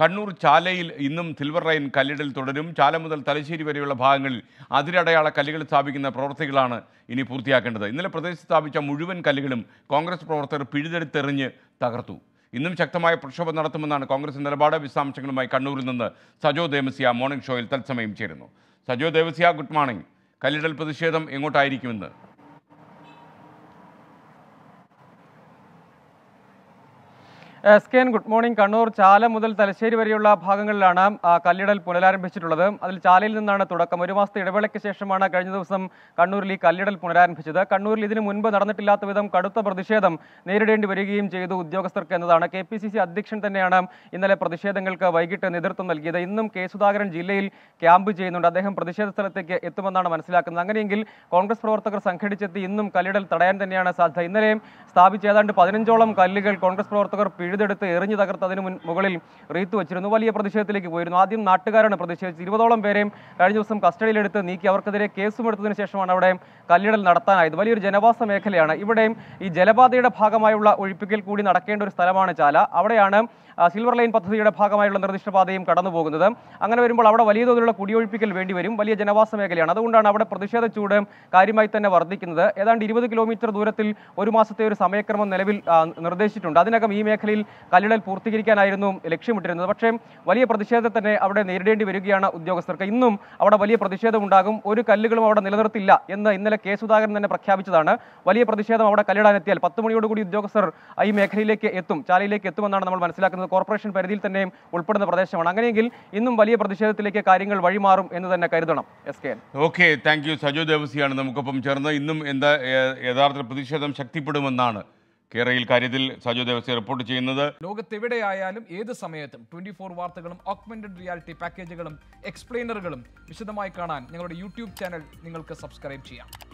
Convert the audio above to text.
കണ്ണൂർ ചാലയിൽ ഇന്നും silver line കല്ലിടൽ തുടരും ചാല മുതൽ തലശ്ശേരി വരെയുള്ള ഭാഗങ്ങളിൽ അതിരടയാള കല്ലുകൾ സ്ഥാപിക്കുന്ന പ്രവൃത്തികളാണ് ഇനി പൂർത്തിയാക്കേണ്ടത് ഇന്നലെ പ്രദേശത്ത് സ്ഥാപിച്ച മുഴുവൻ കല്ലുകളും കോൺഗ്രസ് പ്രവർത്തകർ പിഴുതെടുത്തെറിഞ്ഞ് തകർത്തു ഇന്നും ശക്തമായ പ്രക്ഷോഭം നടത്തുമെന്നാണ് കോൺഗ്രസ് നിലപാട് വിശദാംശങ്ങളുമായി കണ്ണൂരിൽ നിന്ന് സജോ ദേവസ്യ മോർണിംഗ് ഷോയിൽ തത്സമയം ചേരുന്നു സജോ ദേവസ്യ ഗുഡ് മോർണിംഗ് കല്ലിടൽ പ്രതിഷേധം എങ്ങോട്ടായിരിക്കുമെന്ന് S K N good morning Kannur Chala മുതൽ തലശ്ശേരി വരെയുള്ള ഭാഗങ്ങളിലാണ് കല്ലിടൽ പുനരാരംഭിച്ചിട്ടുള്ളത് അതിൽ ചാലയിൽ നിന്നാണ് തുടക്കം ഒരു മാസത്തെ ഇടവേളയ്ക്ക് ശേഷമാണ് കഴിഞ്ഞ ദിവസം കണ്ണൂരിൽ ഈ കല്ലിടൽ പുനരാരംഭിച്ചത് കണ്ണൂരിൽ ഇതിനു മുൻപ് നടന്നിട്ടില്ലാത്ത വിധം കടുത്ത പ്രതിഷേധം നേരിടേണ്ടി വരികയും ചെയ്തു ഉദ്യോഗസ്ഥർക്ക് എന്നതാണ് കെ അധ്യക്ഷൻ തന്നെയാണ് ഇന്നലെ പ്രതിഷേധങ്ങൾക്ക് വൈകിട്ട് നേതൃത്വം നൽകിയത് ഇന്നും കെ സുധാകരൻ ജില്ലയിൽ ക്യാമ്പ് ചെയ്യുന്നുണ്ട് അദ്ദേഹം പ്രതിഷേധ സ്ഥലത്തേക്ക് എത്തുമെന്നാണ് മനസ്സിലാക്കുന്നത് അങ്ങനെയെങ്കിൽ കോൺഗ്രസ് പ്രവർത്തകർ സംഘടിച്ചെത്തി ഇന്നും കല്ലിടൽ തടയാൻ തന്നെയാണ് സാധ്യത ഇന്നലെയും സ്ഥാപിച്ച് ഏതാണ്ട് പതിനഞ്ചോളം കല്ലുകൾ കോൺഗ്രസ് പ്രവർത്തകർ പിഴുതെടുത്ത് എറിഞ്ഞു തകർത്തതിന് മുൻ മുകളിൽ റീത്ത് വെച്ചിരുന്നു വലിയ പ്രതിഷേധത്തിലേക്ക് പോയിരുന്നു ആദ്യം നാട്ടുകാരാണ് പ്രതിഷേധിച്ചത് ഇരുപതോളം പേരെയും കഴിഞ്ഞ ദിവസം കസ്റ്റഡിയിലെടുത്ത് നീക്കി അവർക്കെതിരെ കേസും എടുത്തതിനു ശേഷമാണ് അവിടെ കല്ലിടൽ നടത്താനായത് വലിയൊരു ജനവാസ മേഖലയാണ് ഇവിടെയും ഈ ജലപാതയുടെ ഭാഗമായുള്ള ഒഴിപ്പിക്കൽ കൂടി നടക്കേണ്ട ഒരു സ്ഥലമാണ് ചാല അവിടെയാണ് സിൽവർ ലൈൻ പദ്ധതിയുടെ ഭാഗമായുള്ള നിർദ്ദിഷ്ട പാതയും കടന്നു പോകുന്നത് അങ്ങനെ വരുമ്പോൾ അവിടെ വലിയ തോതിലുള്ള കുടിയൊഴിപ്പിക്കൽ വേണ്ടി വരും വലിയ ജനവാസ മേഖലയാണ് അതുകൊണ്ടാണ് അവിടെ പ്രതിഷേധ ചൂട് കാര്യമായി തന്നെ വർദ്ധിക്കുന്നത് ഏതാണ്ട് ഇരുപത് കിലോമീറ്റർ ദൂരത്തിൽ ഒരു മാസത്തെ ഒരു സമയക്രമം നിലവിൽ നിർദ്ദേശിച്ചിട്ടുണ്ട് അതിനകം ഈ മേഖലയിൽ കല്ലിടൽ പൂർത്തീകരിക്കാനായിരുന്നു ലക്ഷ്യമിട്ടിരുന്നത് പക്ഷേ വലിയ പ്രതിഷേധം തന്നെ അവിടെ നേരിടേണ്ടി വരികയാണ് ഉദ്യോഗസ്ഥർക്ക് ഇന്നും അവിടെ വലിയ പ്രതിഷേധമുണ്ടാകും ഒരു കല്ലുകളും അവിടെ നിലനിർത്തില്ല എന്ന് ഇന്നലെ കെ സുധാകരൻ തന്നെ പ്രഖ്യാപിച്ചതാണ് വലിയ പ്രതിഷേധം അവിടെ കല്ലിടാനെത്തിയാൽ പത്ത് മണിയോടുകൂടി ഉദ്യോഗസ്ഥർ ഈ മേഖലയിലേക്ക് എത്തും ചാലയിലേക്ക് എത്തുമെന്നാണ് നമ്മൾ മനസ്സിലാക്കുന്നത് ഉൾപ്പെടുന്ന കോർപ്പറേഷൻ പരിധിയിൽ തന്നെയും ഉൾപ്പെടുന്ന പ്രദേശമാണ് അങ്ങനെയെങ്കിൽ ഇന്നും വലിയ പ്രതിഷേധത്തിലേക്ക് കാര്യങ്ങൾ വഴിമാറും എന്ന് തന്നെ കരുതണം S K okay thank you Saju ദേവസിയാണ് നമുക്കൊപ്പം ചേർന്ന് ഇന്നും എന്താ യഥാർത്ഥ പ്രതിഷേധം ശക്തിപ്പെടുമെന്നാണ് കേരളയിൽ കാര്യത്തിൽ സജു ദേവസ്യ റിപ്പോർട്ട് ചെയ്യുന്നത് ലോകത്തെവിടെയായാലും ഏത് സമയത്തും ട്വന്റി ഫോർ വാർത്തകളും ഓക്മെന്റഡ് റിയാലിറ്റി പാക്കേജുകളും എക്സ്പ്ലെയിനറുകളും വിശദമായി കാണാൻ ഞങ്ങളുടെ യൂട്യൂബ് ചാനൽ നിങ്ങൾക്ക് സബ്സ്ക്രൈബ് ചെയ്യാം